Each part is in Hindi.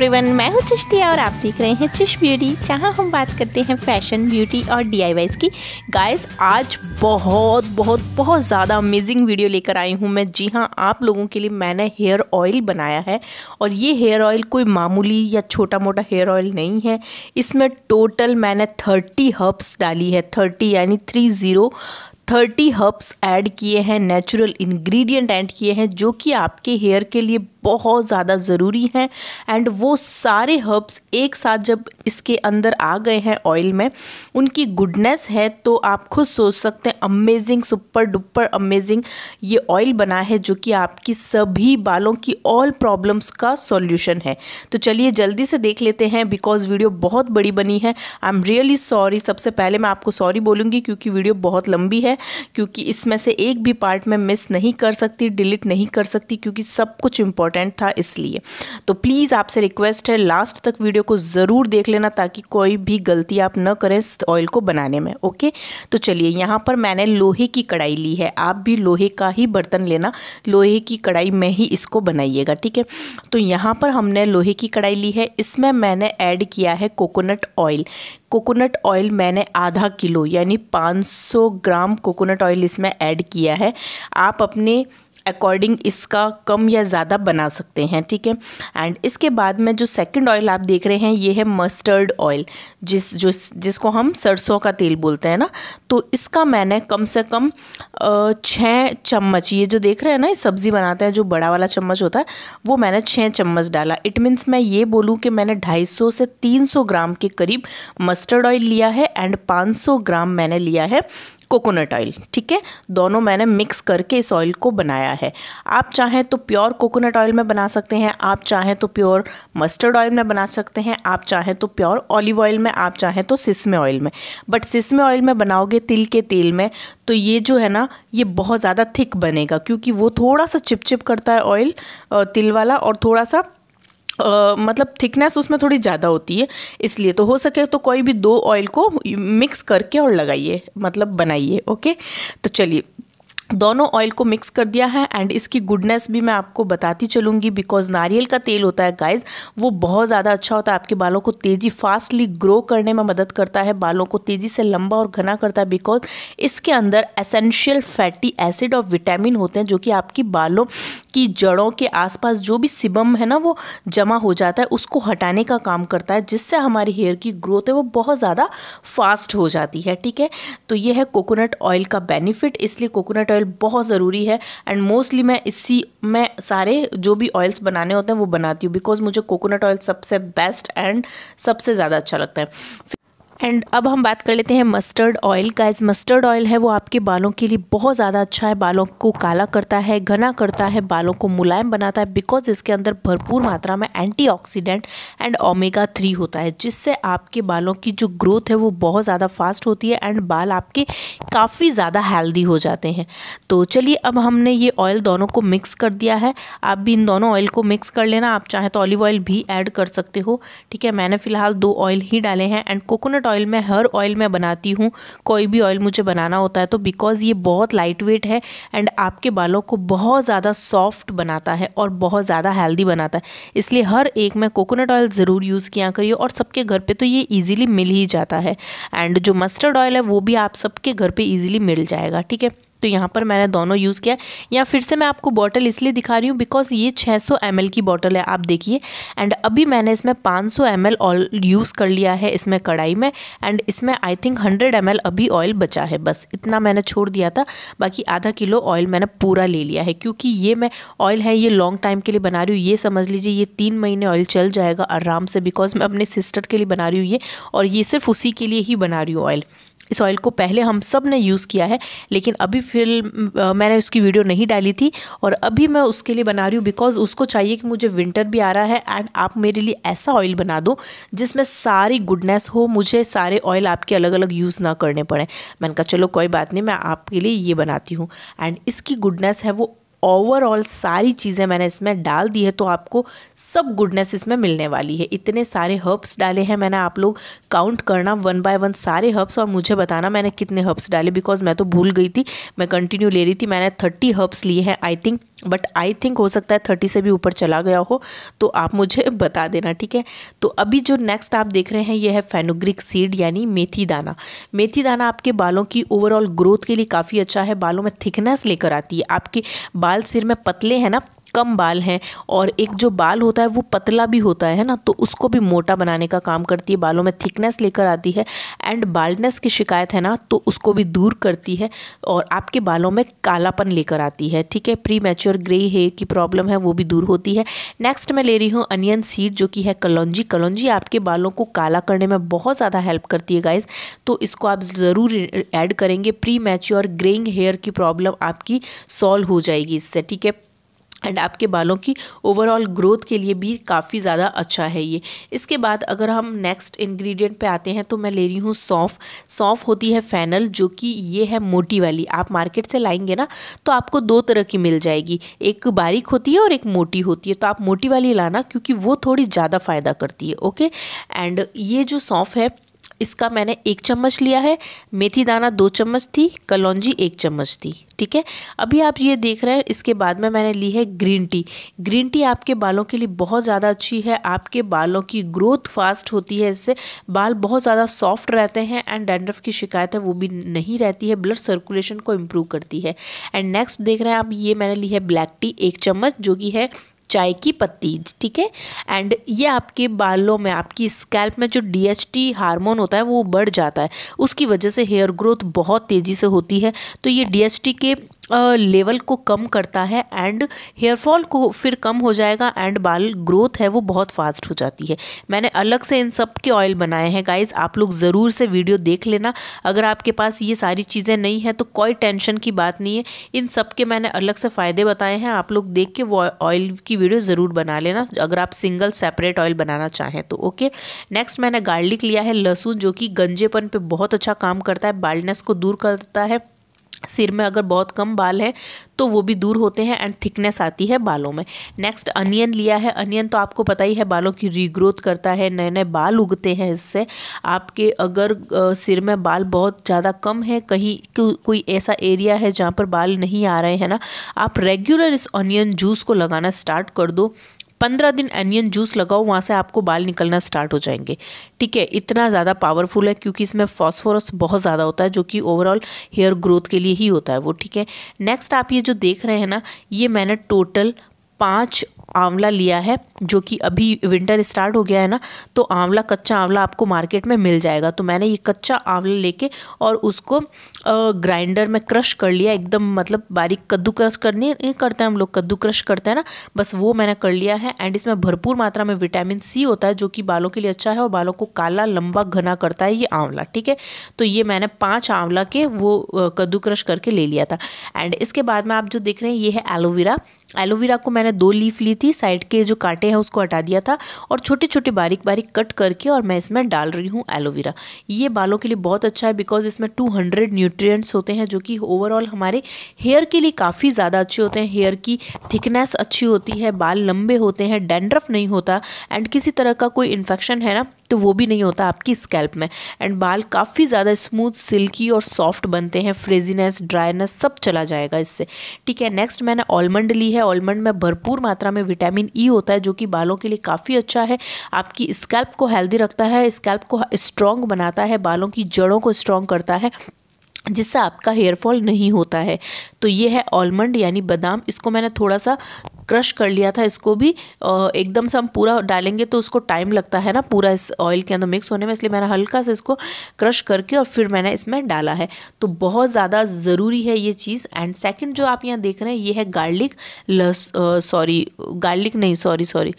एवरीवन मैं हूं चिश्ती और आप देख रहे हैं चिश ब्यूटी जहां हम बात करते हैं फैशन ब्यूटी और डी की गाइस आज बहुत बहुत बहुत ज़्यादा अमेजिंग वीडियो लेकर आई हूं मैं जी हां आप लोगों के लिए मैंने हेयर ऑयल बनाया है और ये हेयर ऑयल कोई मामूली या छोटा मोटा हेयर ऑयल नहीं है इसमें टोटल मैंने थर्टी हर्ब्स डाली है थर्टी यानी three zero thirty herbs add किए हैं नेचुरल इंग्रेडिएंट ऐड किए हैं जो कि आपके हेयर के लिए बहुत ज़्यादा ज़रूरी हैं एंड वो सारे हर्ब्स एक साथ जब इसके अंदर आ गए हैं ऑयल में उनकी गुडनेस है तो आप खुद सोच सकते हैं अमेजिंग सुपर डुपर अमेजिंग ये ऑयल बना है जो कि आपकी सभी बालों की ऑल प्रॉब्लम्स का सॉल्यूशन है तो चलिए जल्दी से देख लेते हैं बिकॉज वीडियो बहुत बड़ी बनी है आई एम रियली सॉरी सबसे पहले मैं आपको सॉरी बोलूँगी क्योंकि वीडियो बहुत लंबी है क्योंकि इसमें से एक भी पार्ट मैं मिस नहीं कर सकती डिलीट नहीं कर सकती क्योंकि सब कुछ इंपॉर्टेंट था इसलिए तो प्लीज़ आपसे रिक्वेस्ट है लास्ट तक वीडियो को ज़रूर देख लेना ताकि कोई भी गलती आप न करें इस ऑयल को बनाने में ओके तो चलिए यहाँ पर मैंने लोहे की कढ़ाई ली है आप भी लोहे का ही बर्तन लेना लोहे की कढ़ाई में ही इसको बनाइएगा ठीक है तो यहाँ पर हमने लोहे की कढ़ाई ली है इसमें मैंने ऐड किया है कोकोनट ऑयल कोकोनट ऑयल मैंने आधा किलो यानी 500 ग्राम कोकोनट ऑयल इसमें ऐड किया है आप अपने अकॉर्डिंग इसका कम या ज़्यादा बना सकते हैं ठीक है एंड इसके बाद में जो सेकंड ऑयल आप देख रहे हैं ये है मस्टर्ड ऑयल जिस जो जिसको हम सरसों का तेल बोलते हैं ना तो इसका मैंने कम से कम छः चम्मच ये जो देख रहे हैं ना सब्ज़ी बनाते हैं जो बड़ा वाला चम्मच होता है वो मैंने छः चम्मच डाला इट मीन्स मैं ये बोलूँ कि मैंने ढाई से तीन ग्राम के करीब मस्टर्ड ऑयल लिया है एंड पाँच ग्राम मैंने लिया है कोकोनट ऑयल ठीक है दोनों मैंने मिक्स करके इस ऑयल को बनाया है आप चाहें तो प्योर कोकोनट ऑयल में बना सकते हैं आप चाहें तो प्योर मस्टर्ड ऑयल में बना सकते हैं आप चाहें तो प्योर ऑलिव ऑयल में आप चाहें तो सिसमे ऑयल में बट सिसमे ऑयल में बनाओगे तिल के तेल में तो ये जो है ना ये बहुत ज़्यादा थिक बनेगा क्योंकि वो थोड़ा सा चिपचिप करता है ऑयल तिल वाला और थोड़ा सा मतलब थिकनेस उसमें थोड़ी ज़्यादा होती है इसलिए तो हो सके तो कोई भी दो ऑयल को मिक्स करके और लगाइए मतलब बनाइए ओके तो चलिए दोनों ऑयल को मिक्स कर दिया है एंड इसकी गुडनेस भी मैं आपको बताती चलूंगी बिकॉज नारियल का तेल होता है गाइस वो बहुत ज़्यादा अच्छा होता है आपके बालों को तेज़ी फास्टली ग्रो करने में मदद करता है बालों को तेज़ी से लंबा और घना करता है बिकॉज इसके अंदर एसेंशियल फैटी एसिड और विटामिन होते हैं जो कि आपकी बालों की जड़ों के आसपास जो भी सिबम है ना वो जमा हो जाता है उसको हटाने का काम करता है जिससे हमारी हेयर की ग्रोथ है वो बहुत ज़्यादा फास्ट हो जाती है ठीक है तो ये है कोकोनट ऑयल का बेनिफिट इसलिए कोकोनट ऑयल ऑयल बहुत ज़रूरी है एंड मोस्टली मैं इसी मैं सारे जो भी ऑयल्स बनाने होते हैं वो बनाती हूँ बिकॉज मुझे कोकोनट ऑयल सबसे बेस्ट एंड सबसे ज़्यादा अच्छा लगता है एंड अब हम बात कर लेते हैं मस्टर्ड ऑयल का इस मस्टर्ड ऑयल है वो आपके बालों के लिए बहुत ज़्यादा अच्छा है बालों को काला करता है घना करता है बालों को मुलायम बनाता है बिकॉज इसके अंदर भरपूर मात्रा में एंटीऑक्सीडेंट एंड ओमेगा थ्री होता है जिससे आपके बालों की जो ग्रोथ है वो बहुत ज़्यादा फास्ट होती है एंड बाल आपके काफ़ी ज़्यादा हेल्दी हो जाते हैं तो चलिए अब हमने ये ऑयल दोनों को मिक्स कर दिया है आप भी इन दोनों ऑयल को मिक्स कर लेना आप चाहें तो ऑलिव ऑयल भी ऐड कर सकते हो ठीक है मैंने फ़िलहाल दो ऑयल ही डाले हैं एंड कोकोनट ऑयल मैं हर ऑयल में बनाती हूँ कोई भी ऑयल मुझे बनाना होता है तो बिकॉज़ ये बहुत लाइट वेट है एंड आपके बालों को बहुत ज़्यादा सॉफ्ट बनाता है और बहुत ज़्यादा हेल्दी बनाता है इसलिए हर एक में कोकोनट ऑयल ज़रूर यूज़ किया करिए और सबके घर पर तो ये ईजिली मिल ही जाता है एंड जो मस्टर्ड ऑयल है वो भी आप सबके घर पर ईजिली मिल जाएगा ठीक है तो यहाँ पर मैंने दोनों यूज़ किया या फिर से मैं आपको बॉटल इसलिए दिखा रही हूँ बिकॉज ये 600 सौ की बॉटल है आप देखिए एंड अभी मैंने इसमें 500 सौ एम यूज़ कर लिया है इसमें कढ़ाई में एंड इसमें आई थिंक 100 एम अभी ऑयल बचा है बस इतना मैंने छोड़ दिया था बाकी आधा किलो ऑयल मैंने पूरा ले लिया है क्योंकि ये मैं ऑयल है ये लॉन्ग टाइम के लिए बना रही हूँ ये समझ लीजिए ये तीन महीने ऑयल चल जाएगा आराम से बिकॉज मैं अपने सिस्टर के लिए बना रही हूँ ये और ये सिर्फ उसी के लिए ही बना रही हूँ ऑयल इस ऑयल को पहले हम सब ने यूज़ किया है लेकिन अभी फिर मैंने उसकी वीडियो नहीं डाली थी और अभी मैं उसके लिए बना रही हूँ बिकॉज उसको चाहिए कि मुझे विंटर भी आ रहा है एंड आप मेरे लिए ऐसा ऑयल बना दो जिसमें सारी गुडनेस हो मुझे सारे ऑयल आपके अलग अलग यूज़ ना करने पड़े मैंने कहा चलो कोई बात नहीं मैं आपके लिए ये बनाती हूँ एंड इसकी गुडनेस है वो ओवरऑल सारी चीज़ें मैंने इसमें डाल दी है तो आपको सब गुडनेस इसमें मिलने वाली है इतने सारे हर्ब्स डाले हैं मैंने आप लोग काउंट करना वन बाय वन सारे हर्ब्स और मुझे बताना मैंने कितने हर्ब्स डाले बिकॉज मैं तो भूल गई थी मैं कंटिन्यू ले रही थी मैंने थर्टी हर्ब्स लिए हैं I think but I think हो सकता है थर्टी से भी ऊपर चला गया हो तो आप मुझे बता देना ठीक है तो अभी जो नेक्स्ट आप देख रहे हैं यह है फेनोग्रिक सीड यानी मेथी दाना मेथी दाना आपके बालों की ओवरऑल ग्रोथ के लिए काफ़ी अच्छा है बालों में थिकनेस लेकर आती है आपके बाल सिर में पतले हैं ना कम बाल हैं और एक जो बाल होता है वो पतला भी होता है ना तो उसको भी मोटा बनाने का काम करती है बालों में थिकनेस लेकर आती है एंड बाल्डनेस की शिकायत है ना तो उसको भी दूर करती है और आपके बालों में कालापन लेकर आती है ठीक है प्री मैच्योर ग्रे हेयर की प्रॉब्लम है वो भी दूर होती है नेक्स्ट मैं ले रही हूँ अनियन सीड जो कि है कलौजी कलौजी आपके बालों को काला करने में बहुत ज़्यादा हेल्प करती है गाइज तो इसको आप ज़रूर ऐड करेंगे प्री मैच्योर ग्रेइंग हेयर की प्रॉब्लम आपकी सॉल्व हो जाएगी इससे ठीक है एंड आपके बालों की ओवरऑल ग्रोथ के लिए भी काफ़ी ज़्यादा अच्छा है ये इसके बाद अगर हम नेक्स्ट इंग्रेडिएंट पे आते हैं तो मैं ले रही हूँ सौंफ सौंफ होती है फैनल जो कि ये है मोटी वाली आप मार्केट से लाएंगे ना तो आपको दो तरह की मिल जाएगी एक बारीक होती है और एक मोटी होती है तो आप मोटी वाली लाना क्योंकि वो थोड़ी ज़्यादा फ़ायदा करती है ओके एंड ये जो सौंफ है इसका मैंने एक चम्मच लिया है मेथी दाना दो चम्मच थी कलौजी एक चम्मच थी ठीक है अभी आप ये देख रहे हैं इसके बाद में मैंने ली है ग्रीन टी ग्रीन टी आपके बालों के लिए बहुत ज़्यादा अच्छी है आपके बालों की ग्रोथ फास्ट होती है इससे बाल बहुत ज़्यादा सॉफ्ट रहते हैं एंड डैंड्रफ की शिकायत है वो भी नहीं रहती है ब्लड सर्कुलेशन को इम्प्रूव करती है एंड नेक्स्ट देख रहे हैं आप ये मैंने ली है ब्लैक टी एक चम्मच जो कि है चाय की पत्ती ठीक है एंड ये आपके बालों में आपकी स्कैल्प में जो डी हार्मोन होता है वो बढ़ जाता है उसकी वजह से हेयर ग्रोथ बहुत तेज़ी से होती है तो ये डी के लेवल को कम करता है एंड हेयरफॉल को फिर कम हो जाएगा एंड बाल ग्रोथ है वो बहुत फास्ट हो जाती है मैंने अलग से इन सब के ऑयल बनाए हैं गाइज आप लोग ज़रूर से वीडियो देख लेना अगर आपके पास ये सारी चीज़ें नहीं है तो कोई टेंशन की बात नहीं है इन सब के मैंने अलग से फ़ायदे बताए हैं आप लोग देख के वो ऑयल की वीडियो ज़रूर बना लेना अगर आप सिंगल सेपरेट ऑयल बनाना चाहें तो ओके नेक्स्ट मैंने गार्लिक लिया है लहसुन जो कि गंजेपन पर बहुत अच्छा काम करता है बाल्डनेस को दूर करता है सिर में अगर बहुत कम बाल हैं तो वो भी दूर होते हैं एंड थिकनेस आती है बालों में नेक्स्ट अनियन लिया है अनियन तो आपको पता ही है बालों की रीग्रोथ करता है नए नए बाल उगते हैं इससे आपके अगर सिर में बाल बहुत ज़्यादा कम है कहीं को, कोई ऐसा एरिया है जहाँ पर बाल नहीं आ रहे हैं ना आप रेगुलर इस अनियन जूस को लगाना स्टार्ट कर दो पंद्रह दिन अनियन जूस लगाओ वहाँ से आपको बाल निकलना स्टार्ट हो जाएंगे ठीक है इतना ज़्यादा पावरफुल है क्योंकि इसमें फॉस्फोरस बहुत ज़्यादा होता है जो कि ओवरऑल हेयर ग्रोथ के लिए ही होता है वो ठीक है नेक्स्ट आप ये जो देख रहे हैं ना ये मैंने टोटल पाँच आंवला लिया है जो कि अभी विंटर स्टार्ट हो गया है ना तो आंवला कच्चा आंवला आपको मार्केट में मिल जाएगा तो मैंने ये कच्चा आंवला लेके और उसको ग्राइंडर में क्रश कर लिया एकदम मतलब बारीक कद्दू क्रश करने करते हैं हम लोग कद्दू क्रश करते हैं ना बस वो मैंने कर लिया है एंड इसमें भरपूर मात्रा में विटामिन सी होता है जो कि बालों के लिए अच्छा है और बालों को काला लंबा घना करता है ये आंवला ठीक है तो ये मैंने पाँच आंवला के वो कद्दू क्रश करके ले लिया था एंड इसके बाद में आप जो देख रहे हैं ये है एलोवेरा एलोवेरा को मैंने दो लीफ ली थी साइड के जो कांटे हैं उसको हटा दिया था और छोटे छोटे बारीक बारीक कट करके और मैं इसमें डाल रही हूँ एलोवेरा ये बालों के लिए बहुत अच्छा है बिकॉज इसमें 200 न्यूट्रिएंट्स होते हैं जो कि ओवरऑल हमारे हेयर के लिए काफ़ी ज़्यादा अच्छे होते हैं हेयर की थिकनेस अच्छी होती है बाल लंबे होते हैं डेंड्रफ नहीं होता एंड किसी तरह का कोई इन्फेक्शन है ना तो वो भी नहीं होता आपकी स्कैल्प में एंड बाल काफ़ी ज़्यादा स्मूथ सिल्की और सॉफ्ट बनते हैं फ्रेजीनेस ड्राइनेस सब चला जाएगा इससे ठीक है नेक्स्ट मैंने ऑलमंड ली है ऑलमंड में भरपूर मात्रा में विटामिन ई e होता है जो कि बालों के लिए काफ़ी अच्छा है आपकी स्कैल्प को हेल्दी रखता है स्कैल्प को स्ट्रॉन्ग बनाता है बालों की जड़ों को स्ट्रॉन्ग करता है जिससे आपका हेयर फॉल नहीं होता है तो ये है ऑलमंड यानी बादाम इसको मैंने थोड़ा सा क्रश कर लिया था इसको भी एकदम से हम पूरा डालेंगे तो उसको टाइम लगता है ना पूरा इस ऑयल के अंदर मिक्स होने में इसलिए मैंने हल्का सा इसको क्रश करके और फिर मैंने इसमें डाला है तो बहुत ज़्यादा ज़रूरी है ये चीज़ एंड सेकंड जो आप यहाँ देख रहे हैं ये है गार्लिक लस सॉरी गार्लिक नहीं सॉरी सॉरी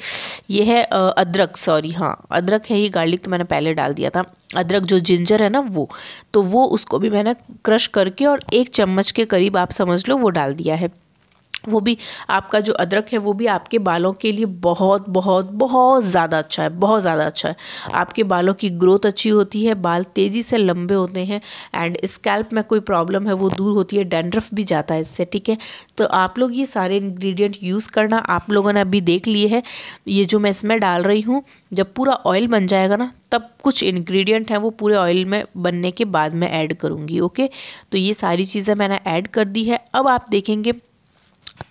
ये है अदरक सॉरी हाँ अदरक है ये गार्लिक तो मैंने पहले डाल दिया था अदरक जो जिंजर है ना वो तो वो उसको भी मैंने क्रश करके और एक चम्मच के करीब आप समझ लो वो डाल दिया है वो भी आपका जो अदरक है वो भी आपके बालों के लिए बहुत बहुत बहुत ज़्यादा अच्छा है बहुत ज़्यादा अच्छा है आपके बालों की ग्रोथ अच्छी होती है बाल तेज़ी से लंबे होते हैं एंड स्कैल्प में कोई प्रॉब्लम है वो दूर होती है डेंड्रफ भी जाता है इससे ठीक है तो आप लोग ये सारे इन्ग्रीडियंट यूज़ करना आप लोगों ने अभी देख लिए है ये जो मैं इसमें डाल रही हूँ जब पूरा ऑयल बन जाएगा ना तब कुछ इन्ग्रीडियंट हैं वो पूरे ऑयल में बनने के बाद मैं ऐड करूँगी ओके तो ये सारी चीज़ें मैंने ऐड कर दी है अब आप देखेंगे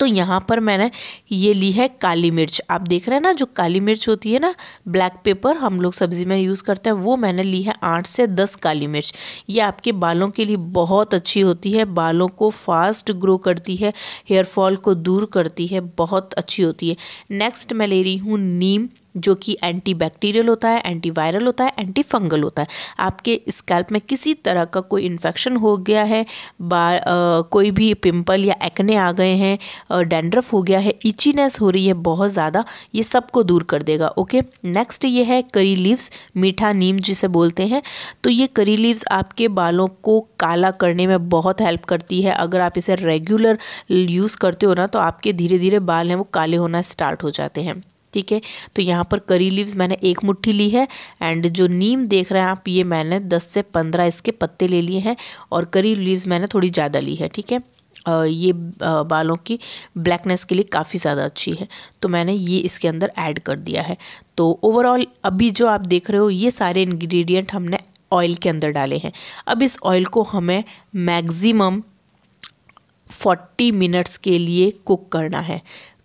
तो यहाँ पर मैंने ये ली है काली मिर्च आप देख रहे हैं ना जो काली मिर्च होती है ना ब्लैक पेपर हम लोग सब्ज़ी में यूज़ करते हैं वो मैंने ली है आठ से दस काली मिर्च ये आपके बालों के लिए बहुत अच्छी होती है बालों को फास्ट ग्रो करती है हेयर फॉल को दूर करती है बहुत अच्छी होती है नेक्स्ट मैं ले रही हूँ नीम जो कि एंटी बैक्टीरियल होता है एंटी वायरल होता है एंटी फंगल होता है आपके स्कैल्प में किसी तरह का कोई इन्फेक्शन हो गया है बा आ, कोई भी पिंपल या एक्ने आ गए हैं डेंड्रफ हो गया है इचीनेस हो रही है बहुत ज़्यादा ये सबको दूर कर देगा ओके नेक्स्ट ये है करी लीव्स मीठा नीम जिसे बोलते हैं तो ये करी लीव्स आपके बालों को काला करने में बहुत हेल्प करती है अगर आप इसे रेगुलर यूज़ करते हो ना तो आपके धीरे धीरे बाल हैं वो काले होना स्टार्ट हो जाते हैं ठीक है तो यहाँ पर करी लीव्स मैंने एक मुट्ठी ली है एंड जो नीम देख रहे हैं आप ये मैंने दस से पंद्रह इसके पत्ते ले लिए हैं और करी लीव्स मैंने थोड़ी ज़्यादा ली है ठीक है ये बालों की ब्लैकनेस के लिए काफ़ी ज़्यादा अच्छी है तो मैंने ये इसके अंदर ऐड कर दिया है तो ओवरऑल अभी जो आप देख रहे हो ये सारे इन्ग्रीडियंट हमने ऑयल के अंदर डाले हैं अब इस ऑयल को हमें मैक्सिमम 40 मिनट्स के लिए कुक करना है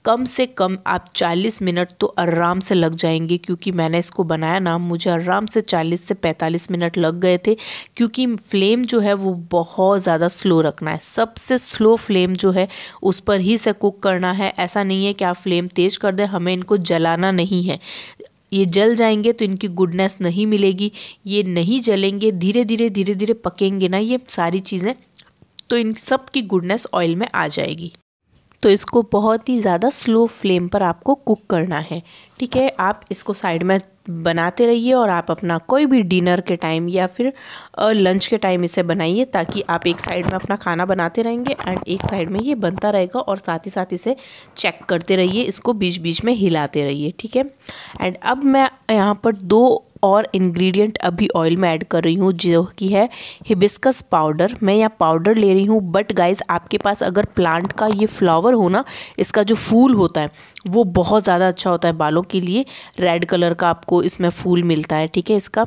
कम से कम आप 40 मिनट तो आराम से लग जाएंगे क्योंकि मैंने इसको बनाया ना मुझे आराम से 40 से 45 मिनट लग गए थे क्योंकि फ्लेम जो है वो बहुत ज़्यादा स्लो रखना है सबसे स्लो फ्लेम जो है उस पर ही से कुक करना है ऐसा नहीं है कि आप फ्लेम तेज़ कर दें हमें इनको जलाना नहीं है ये जल जाएंगे तो इनकी गुडनेस नहीं मिलेगी ये नहीं जलेंगे धीरे धीरे धीरे धीरे पकेंगे ना ये सारी चीज़ें तो इन सब की गुडनेस ऑयल में आ जाएगी तो इसको बहुत ही ज़्यादा स्लो फ्लेम पर आपको कुक करना है ठीक है आप इसको साइड में बनाते रहिए और आप अपना कोई भी डिनर के टाइम या फिर लंच के टाइम इसे बनाइए ताकि आप एक साइड में अपना खाना बनाते रहेंगे एंड एक साइड में ये बनता रहेगा और साथ ही साथ इसे चेक करते रहिए इसको बीच बीच में हिलाते रहिए ठीक है एंड अब मैं यहाँ पर दो और इंग्रेडिएंट अभी ऑयल में ऐड कर रही हूँ जो कि है हिबिस्कस पाउडर मैं यहाँ पाउडर ले रही हूँ बट गाइज आपके पास अगर प्लांट का ये फ्लावर हो ना इसका जो फूल होता है वो बहुत ज़्यादा अच्छा होता है बालों के लिए रेड कलर का आपको इसमें फूल मिलता है ठीक है इसका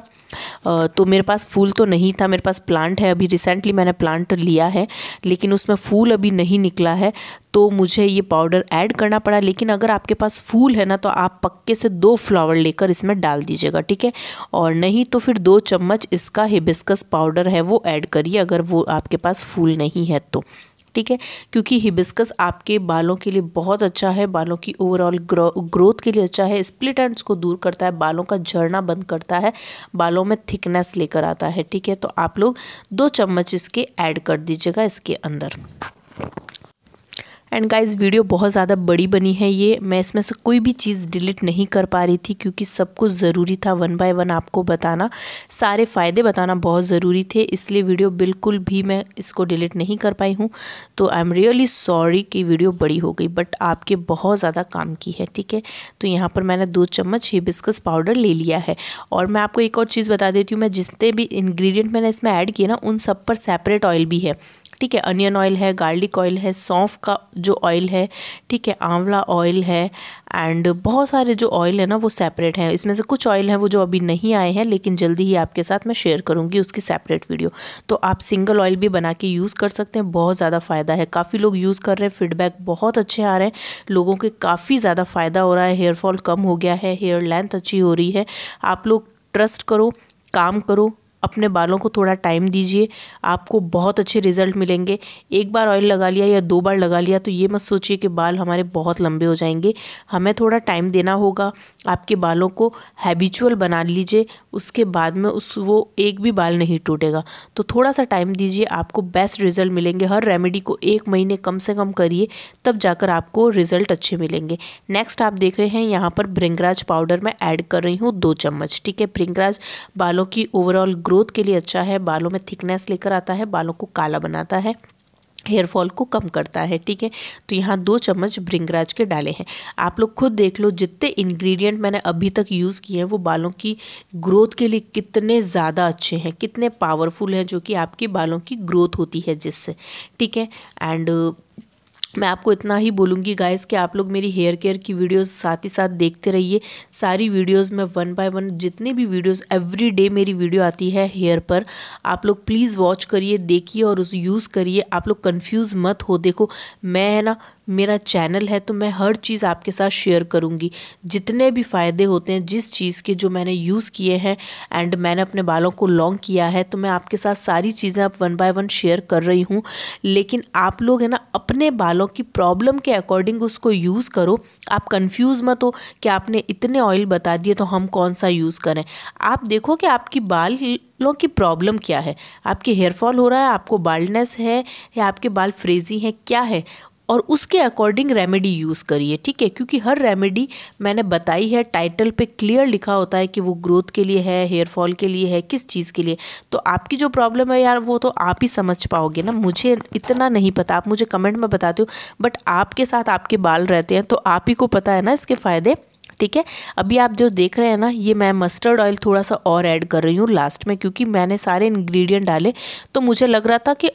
तो मेरे पास फूल तो नहीं था मेरे पास प्लांट है अभी रिसेंटली मैंने प्लांट लिया है लेकिन उसमें फूल अभी नहीं निकला है तो मुझे ये पाउडर ऐड करना पड़ा लेकिन अगर आपके पास फूल है ना तो आप पक्के से दो फ्लावर लेकर इसमें डाल दीजिएगा ठीक है और नहीं तो फिर दो चम्मच इसका हिबिस्कस पाउडर है वो ऐड करिए अगर वो आपके पास फूल नहीं है तो ठीक है क्योंकि हिबिस्कस आपके बालों के लिए बहुत अच्छा है बालों की ओवरऑल ग्रो ग्रोथ के लिए अच्छा है स्प्लिट एंड्स को दूर करता है बालों का झड़ना बंद करता है बालों में थिकनेस लेकर आता है ठीक है तो आप लोग दो चम्मच इसके ऐड कर दीजिएगा इसके अंदर एंड गाइस वीडियो बहुत ज़्यादा बड़ी बनी है ये मैं इसमें से कोई भी चीज़ डिलीट नहीं कर पा रही थी क्योंकि सब कुछ ज़रूरी था वन बाय वन आपको बताना सारे फ़ायदे बताना बहुत ज़रूरी थे इसलिए वीडियो बिल्कुल भी मैं इसको डिलीट नहीं कर पाई हूँ तो आई एम रियली सॉरी कि वीडियो बड़ी हो गई बट आपके बहुत ज़्यादा काम की है ठीक है तो यहाँ पर मैंने दो चम्मच ही बिस्कस पाउडर ले लिया है और मैं आपको एक और चीज़ बता देती हूँ मैं जितने भी इन्ग्रीडियंट मैंने इसमें ऐड किए ना उन सब पर सेपरेट ऑयल भी है ठीक है अनियन ऑयल है गार्लिक ऑयल है सौंफ का जो ऑयल है ठीक है आंवला ऑयल है एंड बहुत सारे जो ऑयल है ना वो सेपरेट हैं इसमें से कुछ ऑयल हैं वो जो अभी नहीं आए हैं लेकिन जल्दी ही आपके साथ मैं शेयर करूँगी उसकी सेपरेट वीडियो तो आप सिंगल ऑयल भी बना के यूज़ कर सकते हैं बहुत ज़्यादा फ़ायदा है काफ़ी लोग यूज़ कर रहे हैं फीडबैक बहुत अच्छे आ रहे हैं लोगों के काफ़ी ज़्यादा फ़ायदा हो रहा है हेयरफॉल कम हो गया है हेयर लेंथ अच्छी हो रही है आप लोग ट्रस्ट करो काम करो अपने बालों को थोड़ा टाइम दीजिए आपको बहुत अच्छे रिजल्ट मिलेंगे एक बार ऑयल लगा लिया या दो बार लगा लिया तो ये मत सोचिए कि बाल हमारे बहुत लंबे हो जाएंगे हमें थोड़ा टाइम देना होगा आपके बालों को हैबिचुअल बना लीजिए उसके बाद में उस वो एक भी बाल नहीं टूटेगा तो थोड़ा सा टाइम दीजिए आपको बेस्ट रिजल्ट मिलेंगे हर रेमेडी को एक महीने कम से कम करिए तब जाकर आपको रिजल्ट अच्छे मिलेंगे नेक्स्ट आप देख रहे हैं यहाँ पर भृंगराज पाउडर मैं ऐड कर रही हूँ दो चम्मच ठीक है भृंगराज बालों की ओवरऑल ग्रोथ के लिए अच्छा है बालों में थिकनेस लेकर आता है बालों को काला बनाता है हेयर फॉल को कम करता है ठीक है तो यहाँ दो चम्मच भृंगराज के डाले हैं आप लोग खुद देख लो जितने इंग्रेडिएंट मैंने अभी तक यूज़ किए हैं वो बालों की ग्रोथ के लिए कितने ज़्यादा अच्छे हैं कितने पावरफुल हैं जो कि आपके बालों की ग्रोथ होती है जिससे ठीक है एंड मैं आपको इतना ही बोलूँगी गाइस कि आप लोग मेरी हेयर केयर की वीडियोस साथ ही साथ देखते रहिए सारी वीडियोस में वन बाय वन जितने भी वीडियोस एवरी डे मेरी वीडियो आती है हेयर पर आप लोग प्लीज़ वॉच करिए देखिए और उस यूज़ करिए आप लोग कंफ्यूज मत हो देखो मैं है ना मेरा चैनल है तो मैं हर चीज़ आपके साथ शेयर करूँगी जितने भी फ़ायदे होते हैं जिस चीज़ के जो मैंने यूज़ किए हैं एंड मैंने अपने बालों को लॉन्ग किया है तो मैं आपके साथ सारी चीज़ें आप वन बाय वन शेयर कर रही हूँ लेकिन आप लोग है ना अपने बालों की प्रॉब्लम के अकॉर्डिंग उसको यूज़ करो आप कन्फ्यूज़ मत हो कि आपने इतने ऑयल बता दिए तो हम कौन सा यूज़ करें आप देखो कि आपकी बाल लोगों की प्रॉब्लम क्या है आपके हेयर फॉल हो रहा है आपको बाल्डनेस है या आपके बाल फ्रेजी हैं क्या है और उसके अकॉर्डिंग रेमेडी यूज़ करिए ठीक है क्योंकि हर रेमेडी मैंने बताई है टाइटल पे क्लियर लिखा होता है कि वो ग्रोथ के लिए है हेयर फॉल के लिए है किस चीज़ के लिए तो आपकी जो प्रॉब्लम है यार वो तो आप ही समझ पाओगे ना मुझे इतना नहीं पता आप मुझे कमेंट में बताते हो बट आपके साथ आपके बाल रहते हैं तो आप ही को पता है ना इसके फ़ायदे ठीक है अभी आप जो देख रहे हैं ना ये मैं मस्टर्ड ऑयल थोड़ा सा और ऐड कर रही हूँ लास्ट में क्योंकि मैंने सारे इंग्रेडिएंट डाले तो मुझे लग रहा था कि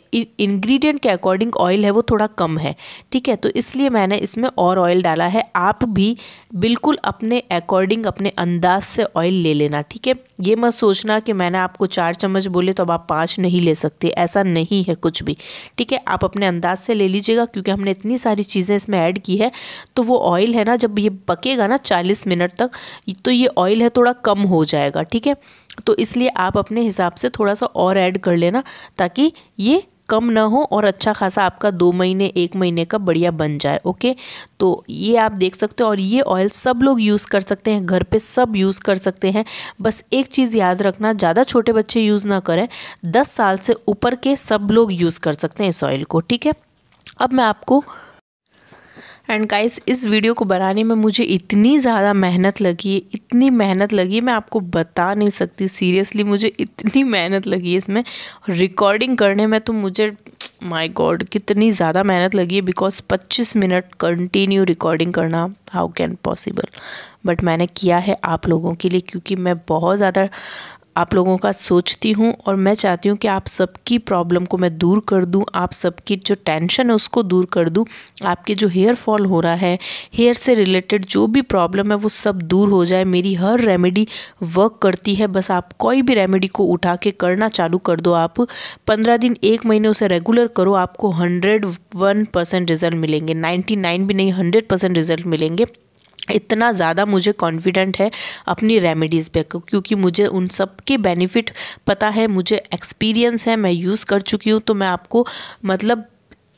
इंग्रेडिएंट के अकॉर्डिंग ऑयल है वो थोड़ा कम है ठीक है तो इसलिए मैंने इसमें और ऑयल डाला है आप भी बिल्कुल अपने अकॉर्डिंग अपने अंदाज से ऑयल ले लेना ठीक है ये मत सोचना कि मैंने आपको चार चम्मच बोले तो अब आप पाँच नहीं ले सकते ऐसा नहीं है कुछ भी ठीक है आप अपने अंदाज से ले लीजिएगा क्योंकि हमने इतनी सारी चीज़ें इसमें ऐड की है तो वो ऑयल है ना जब ये पकेगा ना चालीस चालीस मिनट तक तो ये ऑयल है थोड़ा कम हो जाएगा ठीक है तो इसलिए आप अपने हिसाब से थोड़ा सा और ऐड कर लेना ताकि ये कम ना हो और अच्छा खासा आपका दो महीने एक महीने का बढ़िया बन जाए ओके तो ये आप देख सकते हो और ये ऑयल सब लोग यूज़ कर सकते हैं घर पे सब यूज़ कर सकते हैं बस एक चीज़ याद रखना ज़्यादा छोटे बच्चे यूज़ ना करें दस साल से ऊपर के सब लोग यूज़ कर सकते हैं इस ऑयल को ठीक है अब मैं आपको एंड गाइस इस वीडियो को बनाने में मुझे इतनी ज़्यादा मेहनत लगी है इतनी मेहनत लगी है मैं आपको बता नहीं सकती सीरियसली मुझे इतनी मेहनत लगी है इसमें रिकॉर्डिंग करने में तो मुझे माय गॉड कितनी ज़्यादा मेहनत लगी है बिकॉज 25 मिनट कंटिन्यू रिकॉर्डिंग करना हाउ कैन पॉसिबल बट मैंने किया है आप लोगों के लिए क्योंकि मैं बहुत ज़्यादा आप लोगों का सोचती हूँ और मैं चाहती हूँ कि आप सबकी प्रॉब्लम को मैं दूर कर दूँ आप सबकी जो टेंशन है उसको दूर कर दूँ आपके जो हेयर फॉल हो रहा है हेयर से रिलेटेड जो भी प्रॉब्लम है वो सब दूर हो जाए मेरी हर रेमेडी वर्क करती है बस आप कोई भी रेमेडी को उठा के करना चालू कर दो आप पंद्रह दिन एक महीने उसे रेगुलर करो आपको हंड्रेड वन परसेंट रिजल्ट मिलेंगे नाइन्टी नाइन भी नहीं हंड्रेड परसेंट रिजल्ट मिलेंगे इतना ज़्यादा मुझे कॉन्फिडेंट है अपनी रेमेडीज़ पे क्योंकि मुझे उन सब के बेनिफिट पता है मुझे एक्सपीरियंस है मैं यूज़ कर चुकी हूँ तो मैं आपको मतलब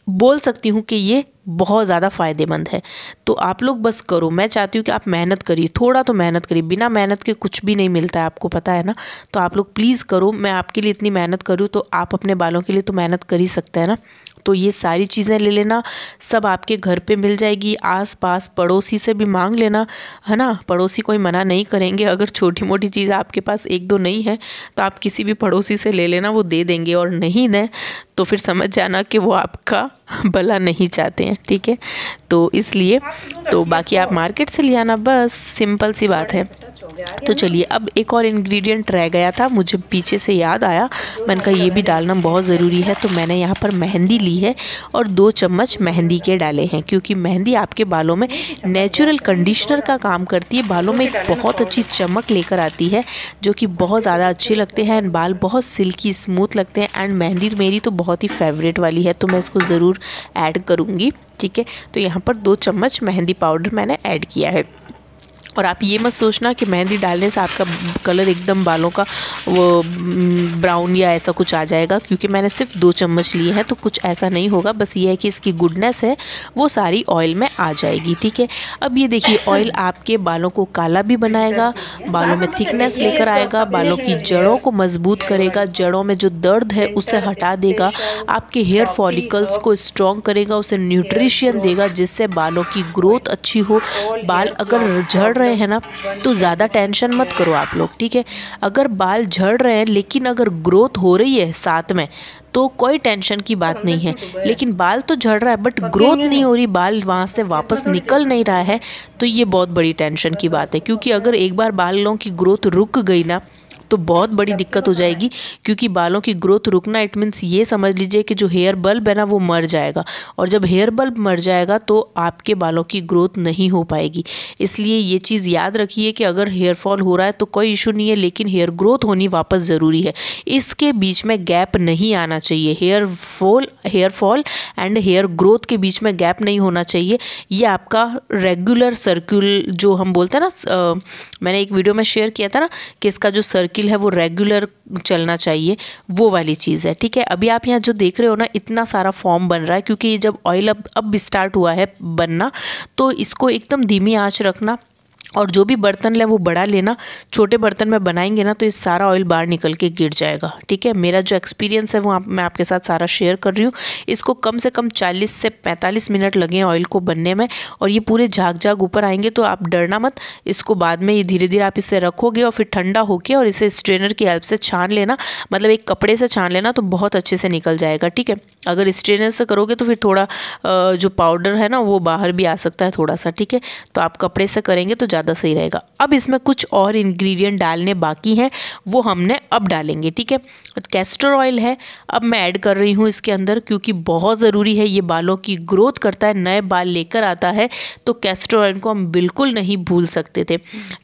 बोल सकती हूँ कि ये बहुत ज़्यादा फ़ायदेमंद है तो आप लोग बस करो मैं चाहती हूँ कि आप मेहनत करिए थोड़ा तो मेहनत करिए बिना मेहनत के कुछ भी नहीं मिलता है आपको पता है ना तो आप लोग प्लीज़ करो मैं आपके लिए इतनी मेहनत करूँ तो आप अपने बालों के लिए तो मेहनत कर ही सकते हैं ना तो ये सारी चीज़ें ले लेना सब आपके घर पे मिल जाएगी आस पास पड़ोसी से भी मांग लेना है ना पड़ोसी कोई मना नहीं करेंगे अगर छोटी मोटी चीज़ आपके पास एक दो नहीं है तो आप किसी भी पड़ोसी से ले लेना वो दे देंगे और नहीं दें तो फिर समझ जाना कि वो आपका भला नहीं चाहते हैं ठीक है तो इसलिए तो बाकी आप मार्केट से ले आना बस सिंपल सी बात है तो चलिए अब एक और इंग्रेडिएंट रह गया था मुझे पीछे से याद आया मैंने कहा ये भी डालना बहुत ज़रूरी है तो मैंने यहाँ पर मेहंदी ली है और दो चम्मच मेहंदी के डाले हैं क्योंकि मेहंदी आपके बालों में नेचुरल कंडीशनर का काम करती है बालों में एक बहुत अच्छी चमक लेकर आती है जो कि बहुत ज़्यादा अच्छे लगते हैं एंड बाल बहुत सिल्की स्मूथ लगते हैं एंड मेहंदी मेरी तो बहुत ही फेवरेट वाली है तो मैं इसको ज़रूर ऐड करूँगी ठीक है तो यहाँ पर दो चम्मच मेहंदी पाउडर मैंने ऐड किया है और आप ये मत सोचना कि मेहंदी डालने से आपका कलर एकदम बालों का वो हम्म, ब्राउन या ऐसा कुछ आ जाएगा क्योंकि मैंने सिर्फ दो चम्मच लिए हैं तो कुछ ऐसा नहीं होगा बस ये है कि इसकी गुडनेस है वो सारी ऑयल में आ जाएगी ठीक है अब ये देखिए ऑयल आपके बालों को काला भी बनाएगा बालों में थिकनेस लेकर आएगा बालों की जड़ों को मजबूत करेगा जड़ों में जो दर्द है उसे हटा देगा आपके हेयर फॉलिकल्स को स्ट्रॉन्ग करेगा उसे न्यूट्रिशन देगा जिससे बालों की ग्रोथ अच्छी हो बाल अगर झड़ झड़ रहे हैं ना तो ज़्यादा टेंशन मत करो आप लोग ठीक है अगर बाल झड़ रहे हैं लेकिन अगर ग्रोथ हो रही है साथ में तो कोई टेंशन की बात नहीं है लेकिन बाल तो झड़ रहा है बट ग्रोथ नहीं हो रही बाल वहाँ से वापस निकल नहीं रहा है तो ये बहुत बड़ी टेंशन की बात है क्योंकि अगर एक बार बालों की ग्रोथ रुक गई ना तो बहुत बड़ी दिक्कत हो जाएगी क्योंकि बालों की ग्रोथ रुकना इट मीन्स ये समझ लीजिए कि जो हेयर बल्ब है ना वो मर जाएगा और जब हेयर बल्ब मर जाएगा तो आपके बालों की ग्रोथ नहीं हो पाएगी इसलिए ये चीज़ याद रखिए कि अगर हेयर फॉल हो रहा है तो कोई इशू नहीं है लेकिन हेयर ग्रोथ होनी वापस ज़रूरी है इसके बीच में गैप नहीं आना चाहिए hair fall hair fall and hair growth के बीच में गैप नहीं होना चाहिए ये आपका रेगुलर सर्क्यूल जो हम बोलते हैं ना मैंने एक वीडियो में शेयर किया था ना कि इसका जो सर सर्किल है वो रेगुलर चलना चाहिए वो वाली चीज़ है ठीक है अभी आप यहाँ जो देख रहे हो ना इतना सारा फॉर्म बन रहा है क्योंकि ये जब ऑयल अब अब स्टार्ट हुआ है बनना तो इसको एकदम धीमी आँच रखना और जो भी बर्तन लें वो बड़ा लेना छोटे बर्तन में बनाएंगे ना तो ये सारा ऑयल बाहर निकल के गिर जाएगा ठीक है मेरा जो एक्सपीरियंस है वो आप मैं आपके साथ सारा शेयर कर रही हूँ इसको कम से कम 40 से 45 मिनट लगे ऑयल को बनने में और ये पूरे झाग झाग ऊपर आएंगे तो आप डरना मत इसको बाद में ये धीरे धीरे आप इसे रखोगे और फिर ठंडा होके और इसे स्ट्रेनर की हेल्प से छान लेना मतलब एक कपड़े से छान लेना तो बहुत अच्छे से निकल जाएगा ठीक है अगर स्ट्रेनर से करोगे तो फिर थोड़ा जो पाउडर है ना वो बाहर भी आ सकता है थोड़ा सा ठीक है तो आप कपड़े से करेंगे तो ज़्यादा ज़्यादा सही रहेगा अब इसमें कुछ और इंग्रेडिएंट डालने बाकी हैं वो हमने अब डालेंगे ठीक है कैस्टर ऑयल है अब मैं ऐड कर रही हूँ इसके अंदर क्योंकि बहुत ज़रूरी है ये बालों की ग्रोथ करता है नए बाल लेकर आता है तो कैस्टर ऑयल को हम बिल्कुल नहीं भूल सकते थे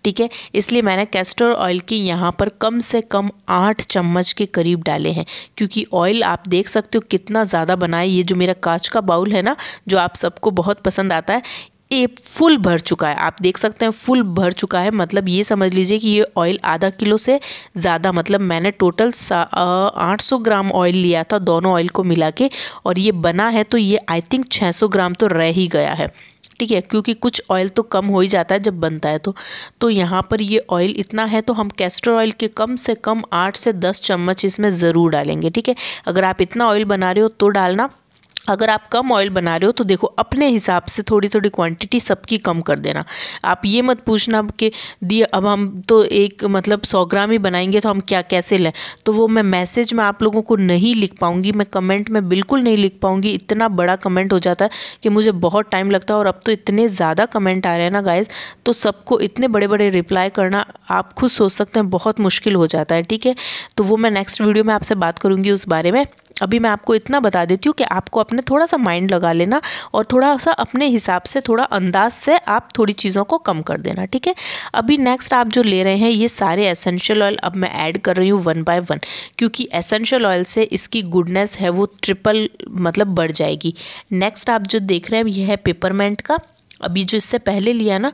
ठीक है इसलिए मैंने कैस्टर ऑयल की यहाँ पर कम से कम आठ चम्मच के करीब डाले हैं क्योंकि ऑयल आप देख सकते हो कितना ज़्यादा बनाए ये जो मेरा कांच का बाउल है ना जो आप सबको बहुत पसंद आता है ये फुल भर चुका है आप देख सकते हैं फुल भर चुका है मतलब ये समझ लीजिए कि ये ऑयल आधा किलो से ज़्यादा मतलब मैंने टोटल आठ सौ ग्राम ऑयल लिया था दोनों ऑयल को मिला के और ये बना है तो ये आई थिंक छः सौ ग्राम तो रह ही गया है ठीक है क्योंकि कुछ ऑयल तो कम हो ही जाता है जब बनता है तो तो यहाँ पर ये ऑयल इतना है तो हम कैस्टर ऑयल के कम से कम आठ से दस चम्मच इसमें ज़रूर डालेंगे ठीक है अगर आप इतना ऑयल बना रहे हो तो डालना अगर आप कम ऑयल बना रहे हो तो देखो अपने हिसाब से थोड़ी थोड़ी क्वांटिटी सबकी कम कर देना आप ये मत पूछना कि दिए अब हम तो एक मतलब सौ ग्राम ही बनाएंगे तो हम क्या कैसे लें तो वो मैं मैसेज में आप लोगों को नहीं लिख पाऊँगी मैं कमेंट में बिल्कुल नहीं लिख पाऊँगी इतना बड़ा कमेंट हो जाता है कि मुझे बहुत टाइम लगता है और अब तो इतने ज़्यादा कमेंट आ रहे हैं ना गाइज तो सबको इतने बड़े बड़े रिप्लाई करना आप खुद सोच सकते हैं बहुत मुश्किल हो जाता है ठीक है तो वो मैं नेक्स्ट वीडियो में आपसे बात करूँगी उस बारे में अभी मैं आपको इतना बता देती हूँ कि आपको अपने थोड़ा सा माइंड लगा लेना और थोड़ा सा अपने हिसाब से थोड़ा अंदाज से आप थोड़ी चीज़ों को कम कर देना ठीक है अभी नेक्स्ट आप जो ले रहे हैं ये सारे एसेंशियल ऑयल अब मैं ऐड कर रही हूँ वन बाय वन क्योंकि एसेंशियल ऑयल से इसकी गुडनेस है वो ट्रिपल मतलब बढ़ जाएगी नेक्स्ट आप जो देख रहे हैं यह है पेपरमेंट का अभी जो इससे पहले लिया ना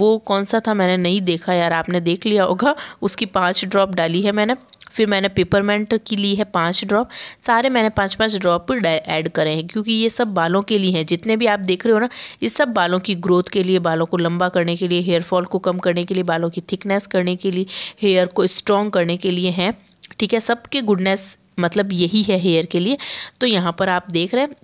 वो कौन सा था मैंने नहीं देखा यार आपने देख लिया होगा उसकी पाँच ड्रॉप डाली है मैंने फिर मैंने पेपरमेंट की ली है पाँच ड्रॉप सारे मैंने पाँच पाँच ड्रॉप ऐड करे हैं क्योंकि ये सब बालों के लिए हैं जितने भी आप देख रहे हो ना ये सब बालों की ग्रोथ के लिए बालों को लंबा करने के लिए हेयर फॉल को कम करने के लिए बालों की थिकनेस करने के लिए हेयर को स्ट्रॉन्ग करने के लिए हैं ठीक है सबके गुडनेस मतलब यही है हेयर के लिए तो यहाँ पर आप देख रहे हैं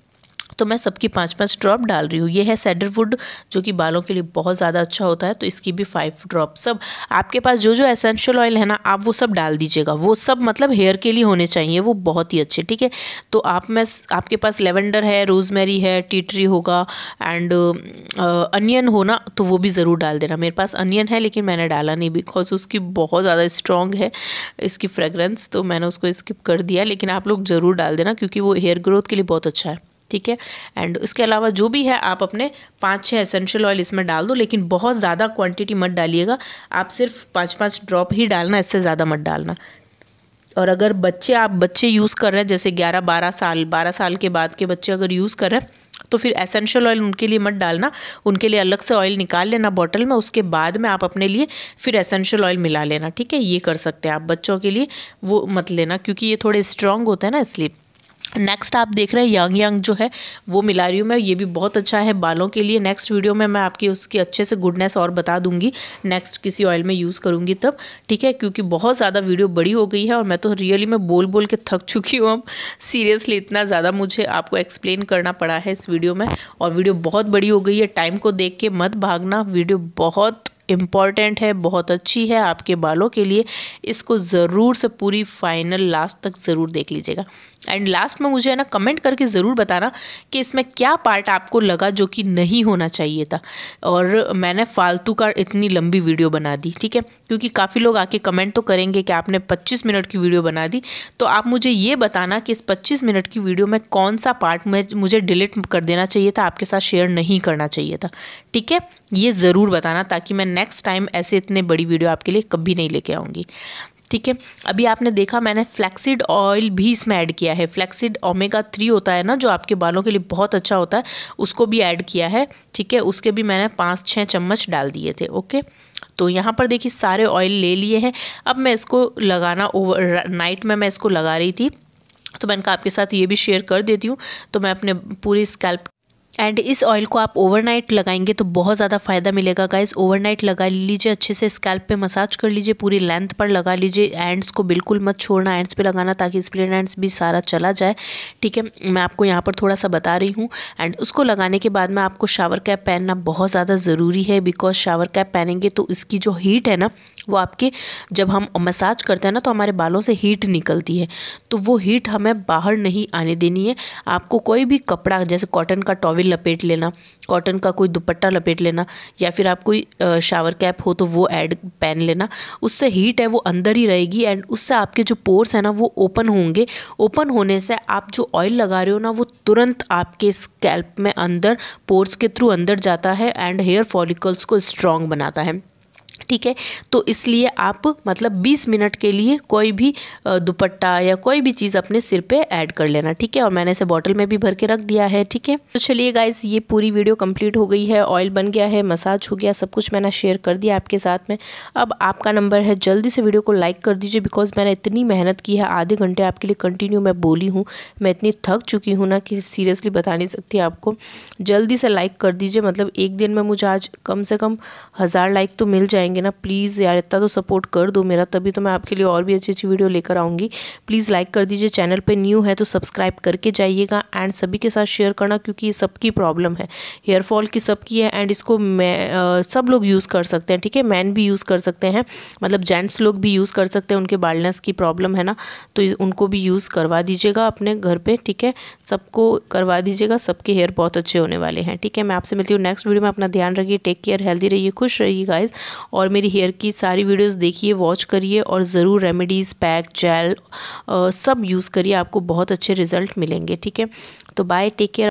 तो मैं सबकी पाँच पाँच ड्रॉप डाल रही हूँ ये है सेडरवुड जो कि बालों के लिए बहुत ज़्यादा अच्छा होता है तो इसकी भी फाइव ड्रॉप सब आपके पास जो जो एसेंशियल ऑयल है ना आप वो सब डाल दीजिएगा वो सब मतलब हेयर के लिए होने चाहिए वो बहुत ही अच्छे ठीक है तो आप मैं आपके पास लेवेंडर है रोजमेरी है टीटरी होगा एंड अनियन हो ना तो वो भी ज़रूर डाल देना मेरे पास अनियन है लेकिन मैंने डाला नहीं बिकॉज उसकी बहुत ज़्यादा स्ट्रॉन्ग है इसकी फ्रेगरेंस तो मैंने उसको स्किप कर दिया लेकिन आप लोग ज़रूर डाल देना क्योंकि वो हेयर ग्रोथ के लिए बहुत अच्छा है ठीक है एंड उसके अलावा जो भी है आप अपने पाँच छः एसेंशियल ऑयल इसमें डाल दो लेकिन बहुत ज़्यादा क्वांटिटी मत डालिएगा आप सिर्फ पाँच पाँच ड्रॉप ही डालना इससे ज़्यादा मत डालना और अगर बच्चे आप बच्चे यूज़ कर रहे हैं जैसे ग्यारह बारह साल बारह साल के बाद के बच्चे अगर यूज़ कर रहे हैं तो फिर एसेंशियल ऑयल उनके लिए मत डालना उनके लिए अलग से ऑयल निकाल लेना बॉटल में उसके बाद में आप अपने लिए फिर एसेंशियल ऑयल मिला लेना ठीक है ये कर सकते हैं आप बच्चों के लिए वो मत लेना क्योंकि ये थोड़े स्ट्रांग होते हैं ना इसलिए नेक्स्ट आप देख रहे हैं यंग यंग जो है वो मिला रही हूँ मैं ये भी बहुत अच्छा है बालों के लिए नेक्स्ट वीडियो में मैं आपकी उसकी अच्छे से गुडनेस और बता दूंगी नेक्स्ट किसी ऑयल में यूज़ करूँगी तब ठीक है क्योंकि बहुत ज़्यादा वीडियो बड़ी हो गई है और मैं तो रियली मैं बोल बोल के थक चुकी हूँ अब सीरियसली इतना ज़्यादा मुझे आपको एक्सप्लेन करना पड़ा है इस वीडियो में और वीडियो बहुत बड़ी हो गई है टाइम को देख के मत भागना वीडियो बहुत इम्पॉर्टेंट है बहुत अच्छी है आपके बालों के लिए इसको ज़रूर से पूरी फाइनल लास्ट तक ज़रूर देख लीजिएगा एंड लास्ट में मुझे है ना कमेंट करके ज़रूर बताना कि इसमें क्या पार्ट आपको लगा जो कि नहीं होना चाहिए था और मैंने फालतू का इतनी लंबी वीडियो बना दी ठीक है क्योंकि काफ़ी लोग आके कमेंट तो करेंगे कि आपने 25 मिनट की वीडियो बना दी तो आप मुझे ये बताना कि इस 25 मिनट की वीडियो में कौन सा पार्ट में मुझे डिलीट कर देना चाहिए था आपके साथ शेयर नहीं करना चाहिए था ठीक है ये ज़रूर बताना ताकि मैं नेक्स्ट टाइम ऐसे इतने बड़ी वीडियो आपके लिए कभी नहीं लेके आऊँगी ठीक है अभी आपने देखा मैंने फ्लैक्सीड ऑयल भी इसमें ऐड किया है फ्लैक्सीड ओमेगा थ्री होता है ना जो आपके बालों के लिए बहुत अच्छा होता है उसको भी ऐड किया है ठीक है उसके भी मैंने पाँच छः चम्मच डाल दिए थे ओके तो यहाँ पर देखिए सारे ऑयल ले लिए हैं अब मैं इसको लगाना ओवर नाइट में मैं इसको लगा रही थी तो मैंने कहा आपके साथ ये भी शेयर कर देती हूँ तो मैं अपने पूरी स्कैल्प एंड इस ऑयल को आप ओवरनाइट लगाएंगे तो बहुत ज़्यादा फ़ायदा मिलेगा गाइस ओवरनाइट लगा लीजिए अच्छे से स्कैल्प पे मसाज कर लीजिए पूरी लेंथ पर लगा लीजिए एंड्स को बिल्कुल मत छोड़ना एंड्स पे लगाना ताकि स्प्लिट एंड्स भी सारा चला जाए ठीक है मैं आपको यहाँ पर थोड़ा सा बता रही हूँ एंड उसको लगाने के बाद में आपको शावर कैप पहनना बहुत ज़्यादा ज़रूरी है बिकॉज शावर कैप पहनेंगे तो इसकी जो हीट है ना वो आपके जब हम मसाज करते हैं ना तो हमारे बालों से हीट निकलती है तो वो हीट हमें बाहर नहीं आने देनी है आपको कोई भी कपड़ा जैसे कॉटन का टॉवल लपेट लेना कॉटन का कोई दुपट्टा लपेट लेना या फिर आप कोई शावर कैप हो तो वो ऐड पहन लेना उससे हीट है वो अंदर ही रहेगी एंड उससे आपके जो पोर्स हैं ना वो ओपन होंगे ओपन होने से आप जो ऑयल लगा रहे हो ना वो तुरंत आपके स्कैल्प में अंदर पोर्स के थ्रू अंदर जाता है एंड हेयर फॉलिकल्स को स्ट्रॉन्ग बनाता है ठीक है तो इसलिए आप मतलब 20 मिनट के लिए कोई भी दुपट्टा या कोई भी चीज़ अपने सिर पे ऐड कर लेना ठीक है और मैंने इसे बॉटल में भी भर के रख दिया है ठीक है तो चलिए गाइज ये पूरी वीडियो कंप्लीट हो गई है ऑयल बन गया है मसाज हो गया सब कुछ मैंने शेयर कर दिया आपके साथ में अब आपका नंबर है जल्दी से वीडियो को लाइक कर दीजिए बिकॉज मैंने इतनी मेहनत की है आधे घंटे आपके लिए कंटिन्यू मैं बोली हूँ मैं इतनी थक चुकी हूँ ना कि सीरियसली बता नहीं सकती आपको जल्दी से लाइक कर दीजिए मतलब एक दिन में मुझे आज कम से कम हज़ार लाइक तो मिल जाएंगे जाएंगे ना प्लीज़ यार इतना तो सपोर्ट कर दो मेरा तभी तो मैं आपके लिए और भी अच्छी अच्छी वीडियो लेकर आऊँगी प्लीज़ लाइक कर दीजिए चैनल पर न्यू है तो सब्सक्राइब करके जाइएगा एंड सभी के साथ शेयर करना क्योंकि ये सबकी प्रॉब्लम है हेयरफॉल की सबकी है एंड इसको मैं आ, सब लोग यूज़ कर सकते हैं ठीक है मैन भी यूज़ कर सकते हैं मतलब जेंट्स लोग भी यूज़ कर सकते हैं उनके बाल्डनेस की प्रॉब्लम है ना तो उनको भी यूज़ करवा दीजिएगा अपने घर पर ठीक है सबको करवा दीजिएगा सबके हेयर बहुत अच्छे होने वाले हैं ठीक है मैं आपसे मिलती हूँ नेक्स्ट वीडियो में अपना ध्यान रखिए टेक केयर हेल्दी रहिए खुश रहिए गाइज और और मेरी हेयर की सारी वीडियोस देखिए वॉच करिए और ज़रूर रेमेडीज़ पैक जेल सब यूज़ करिए आपको बहुत अच्छे रिज़ल्ट मिलेंगे ठीक है तो बाय टेक केयर